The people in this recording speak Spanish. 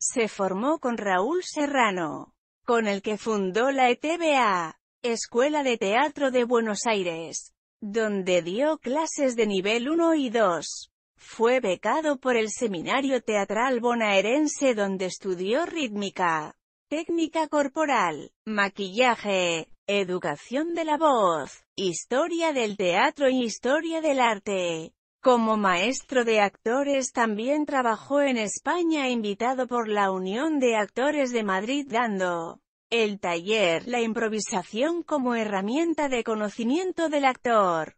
Se formó con Raúl Serrano, con el que fundó la ETBA, Escuela de Teatro de Buenos Aires, donde dio clases de nivel 1 y 2. Fue becado por el Seminario Teatral Bonaerense donde estudió rítmica, técnica corporal, maquillaje, educación de la voz, historia del teatro y historia del arte. Como maestro de actores también trabajó en España invitado por la Unión de Actores de Madrid dando el taller La improvisación como herramienta de conocimiento del actor.